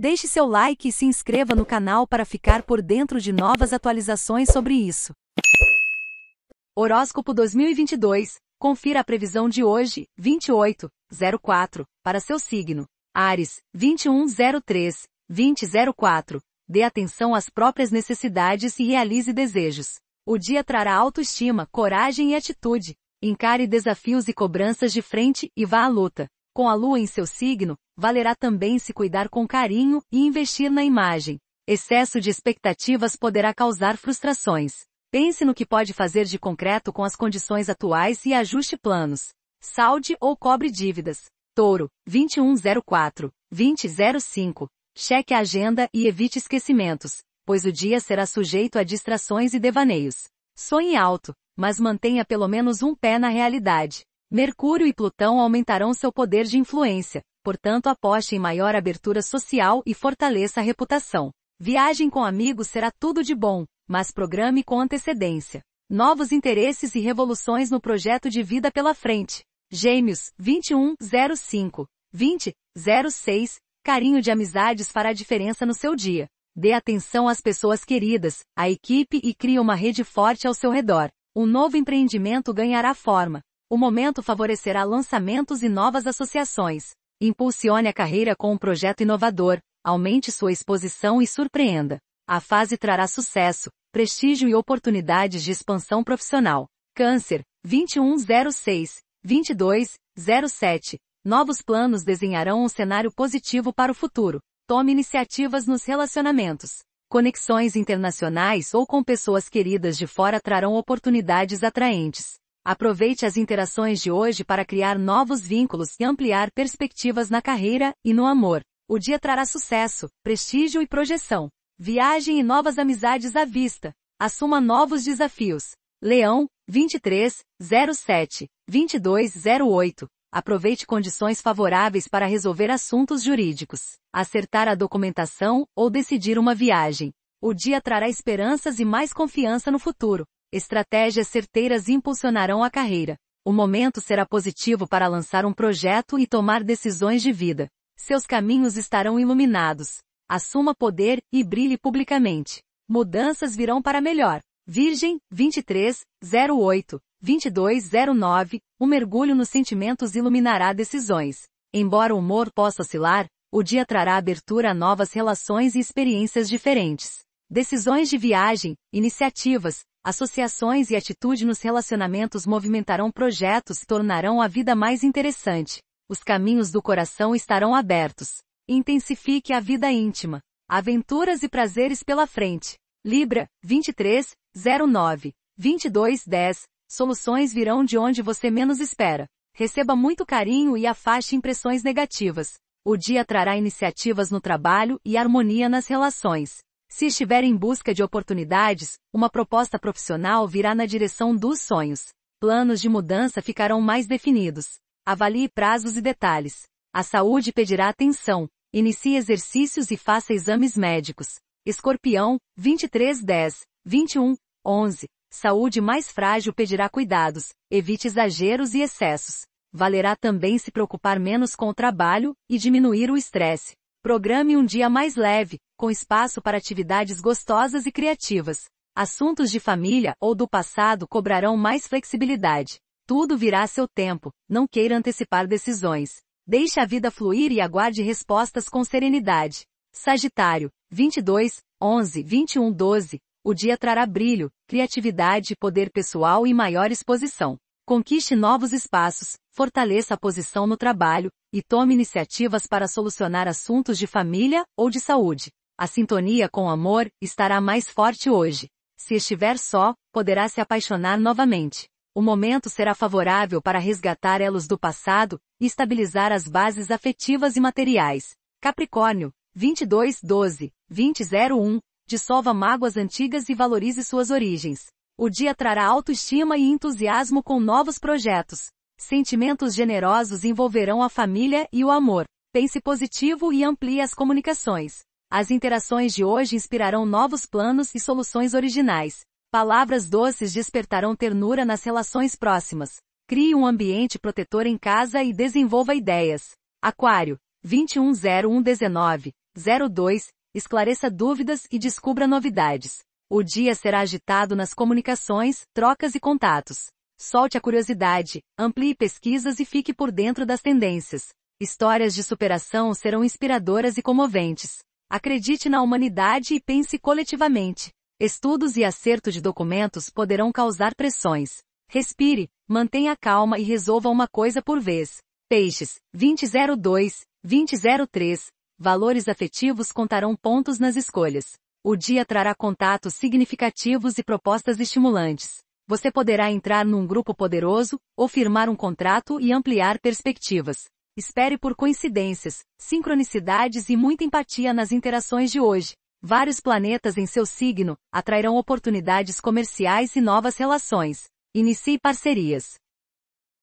Deixe seu like e se inscreva no canal para ficar por dentro de novas atualizações sobre isso. Horóscopo 2022. Confira a previsão de hoje, 28/04, para seu signo. Ares, 2103, 2004. Dê atenção às próprias necessidades e realize desejos. O dia trará autoestima, coragem e atitude. Encare desafios e cobranças de frente e vá à luta. Com a lua em seu signo, valerá também se cuidar com carinho e investir na imagem. Excesso de expectativas poderá causar frustrações. Pense no que pode fazer de concreto com as condições atuais e ajuste planos. Salde ou cobre dívidas. Touro, 2104, 2005. Cheque a agenda e evite esquecimentos, pois o dia será sujeito a distrações e devaneios. Sonhe alto, mas mantenha pelo menos um pé na realidade. Mercúrio e Plutão aumentarão seu poder de influência, portanto aposte em maior abertura social e fortaleça a reputação. Viagem com amigos será tudo de bom, mas programe com antecedência. Novos interesses e revoluções no projeto de vida pela frente. Gêmeos, 2105, 20, 06, carinho de amizades fará diferença no seu dia. Dê atenção às pessoas queridas, à equipe e crie uma rede forte ao seu redor. Um novo empreendimento ganhará forma. O momento favorecerá lançamentos e novas associações. Impulsione a carreira com um projeto inovador, aumente sua exposição e surpreenda. A fase trará sucesso, prestígio e oportunidades de expansão profissional. Câncer, 2106, 2207. Novos planos desenharão um cenário positivo para o futuro. Tome iniciativas nos relacionamentos. Conexões internacionais ou com pessoas queridas de fora trarão oportunidades atraentes. Aproveite as interações de hoje para criar novos vínculos e ampliar perspectivas na carreira e no amor. O dia trará sucesso, prestígio e projeção. Viagem e novas amizades à vista. Assuma novos desafios. Leão, 23, 07, 2208. Aproveite condições favoráveis para resolver assuntos jurídicos, acertar a documentação ou decidir uma viagem. O dia trará esperanças e mais confiança no futuro. Estratégias certeiras impulsionarão a carreira. O momento será positivo para lançar um projeto e tomar decisões de vida. Seus caminhos estarão iluminados. Assuma poder e brilhe publicamente. Mudanças virão para melhor. Virgem, 23, 08, 22 09 um mergulho nos sentimentos iluminará decisões. Embora o humor possa oscilar, o dia trará abertura a novas relações e experiências diferentes. Decisões de viagem, iniciativas, associações e atitude nos relacionamentos movimentarão projetos e tornarão a vida mais interessante. Os caminhos do coração estarão abertos. Intensifique a vida íntima. Aventuras e prazeres pela frente. Libra, 23, 09, 22, 10. Soluções virão de onde você menos espera. Receba muito carinho e afaste impressões negativas. O dia trará iniciativas no trabalho e harmonia nas relações. Se estiver em busca de oportunidades, uma proposta profissional virá na direção dos sonhos. Planos de mudança ficarão mais definidos. Avalie prazos e detalhes. A saúde pedirá atenção. Inicie exercícios e faça exames médicos. Escorpião, 2310, 21, 11. Saúde mais frágil pedirá cuidados. Evite exageros e excessos. Valerá também se preocupar menos com o trabalho e diminuir o estresse. Programe um dia mais leve, com espaço para atividades gostosas e criativas. Assuntos de família ou do passado cobrarão mais flexibilidade. Tudo virá a seu tempo, não queira antecipar decisões. Deixe a vida fluir e aguarde respostas com serenidade. Sagitário, 22, 11, 21, 12. O dia trará brilho, criatividade, poder pessoal e maior exposição. Conquiste novos espaços, fortaleça a posição no trabalho e tome iniciativas para solucionar assuntos de família ou de saúde. A sintonia com o amor estará mais forte hoje. Se estiver só, poderá se apaixonar novamente. O momento será favorável para resgatar elos do passado e estabilizar as bases afetivas e materiais. Capricórnio, 2212, 2001, dissolva mágoas antigas e valorize suas origens. O dia trará autoestima e entusiasmo com novos projetos. Sentimentos generosos envolverão a família e o amor. Pense positivo e amplie as comunicações. As interações de hoje inspirarão novos planos e soluções originais. Palavras doces despertarão ternura nas relações próximas. Crie um ambiente protetor em casa e desenvolva ideias. Aquário, 210119, 02, esclareça dúvidas e descubra novidades. O dia será agitado nas comunicações, trocas e contatos. Solte a curiosidade, amplie pesquisas e fique por dentro das tendências. Histórias de superação serão inspiradoras e comoventes. Acredite na humanidade e pense coletivamente. Estudos e acerto de documentos poderão causar pressões. Respire, mantenha calma e resolva uma coisa por vez. Peixes, 2002, 2003. Valores afetivos contarão pontos nas escolhas. O dia trará contatos significativos e propostas estimulantes. Você poderá entrar num grupo poderoso, ou firmar um contrato e ampliar perspectivas. Espere por coincidências, sincronicidades e muita empatia nas interações de hoje. Vários planetas em seu signo atrairão oportunidades comerciais e novas relações. Inicie parcerias.